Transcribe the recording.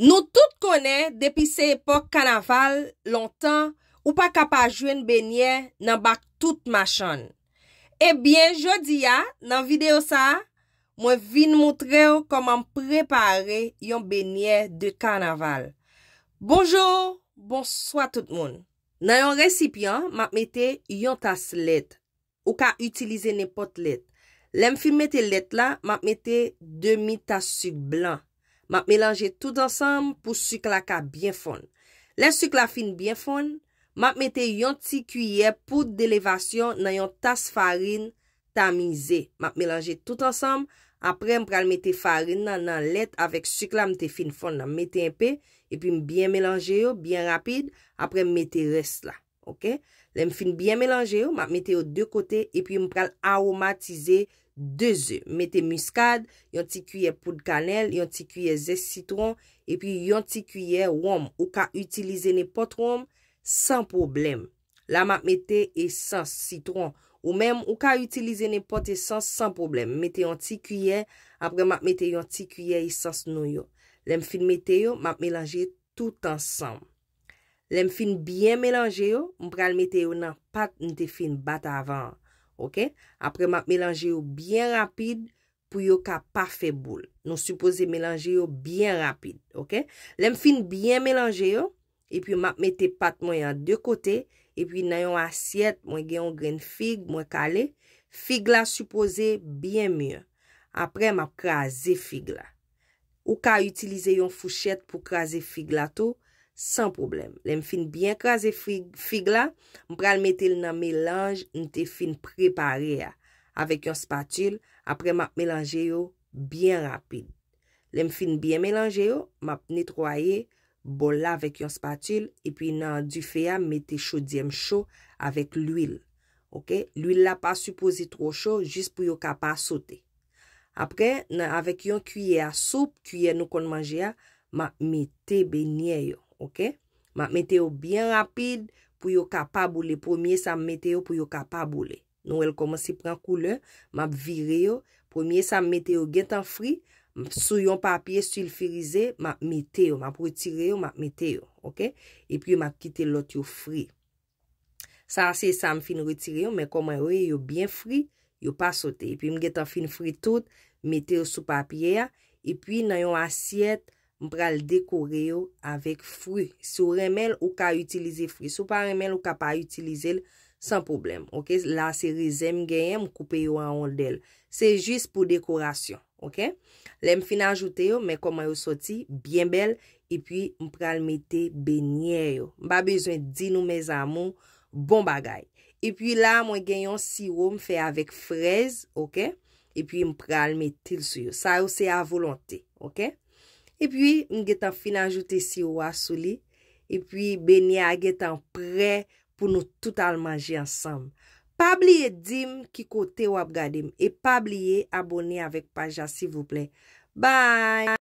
Nou tout konen depi se epok kanaval, lontan, ou pa kapajwen benye nan bak tout machan. Ebyen, jodi ya, nan video sa, mwen vin moutre ou koman mprepare yon benye de kanaval. Bonjour, bonsoit tout moun. Nan yon resipyon, mapmete yon tas let, ou ka utilize nepot let. Lem fime te let la, mapmete demi tas suk blan. Map melanje tout ansanm pou sukla ka byen fon. Le sukla fin byen fon, map mette yon ti kuyen poud delevasyon nan yon tas farin tamize. Map melanje tout ansanm, apre m pral mette farin nan let avik sukla m te fin fon nan mette yon pe, epi m byen melanje yo, byen rapide, apre m mette res la. Lem fin bien melange yo, map mete yo de kote, epi yon pral aromatize de ze. Mete muskade, yon ti kuye poud kanel, yon ti kuye zes citron, epi yon ti kuye wom. Ou ka utilize ne pot wom, san problem. La map mete esans citron, ou mem ou ka utilize ne pot esans san problem. Mete yon ti kuye, apre map mete yon ti kuye esans nou yo. Lem fin mete yo, map melange tout ansam. Lem fin byen melange yo, mpral mete yo nan pat nite fin bat avan. Apre map melange yo byen rapide pou yo ka pafe boul. Non supose melange yo byen rapide. Lem fin byen melange yo, e pi map mete pat mwen an de kote, e pi nan yon asyet mwen gen yon gren fig mwen kale. Fig la supose byen mye. Apre map kraze fig la. Ou ka utilize yon fouchet pou kraze fig la tou, San problem. Le m fin byen kwa ze fig la, m pral metel nan melanj, n te fin prepari a, avek yon spatil, apre map melanje yo, byen rapil. Le m fin byen melanje yo, map nitroye, bola avek yon spatil, epi nan dufe a, meti chodiem chow, avek l'uil. Ok? L'uil la pa suposi tro chow, jist pou yo kap a sote. Apre, nan avek yon kuyen a sop, kuyen nou kon manje a, ma meti be nye yo. Ok, mak meteo byen rapide pou yo kapab oule. Premier sa m meteo pou yo kapab oule. Nou el koman si pran koule, mak vire yo. Premier sa m meteo gen tan fri, sou yon papye sülfirize, mak meteo, mak retire yo, mak meteo. Ok, epi mak kite lot yo fri. Sa se sa m fin retire yo, men koman yo e yo byen fri, yo pa sote. Epi m gen tan fin fri tout, meteo sou papye ya, epi nan yon asyet, Mpral dekore yo avèk fru. Sou remèl ou ka utilize fru. Sou pa remèl ou ka pa utilize lè, san problem. Ok, la seri zèm genyen, mkoupe yo an ondèl. Se jist pou dekorasyon, ok? Lèm fin ajoute yo, mè koman yo soti, bien bel. E pwi mpral mette benye yo. Mba bezwen din nou mè zanmou, bon bagay. E pwi la mwen genyon siro mfè avèk frez, ok? E pwi mpral mette yon sou yo. Sa yo se avolante, ok? E pwi, mge tan fin ajoute si ou asou li. E pwi, beni a ge tan pre pou nou toutal manje ansam. Pabliye dim ki kote wap gadim. E pabliye abone avek pajan si vouple. Bye!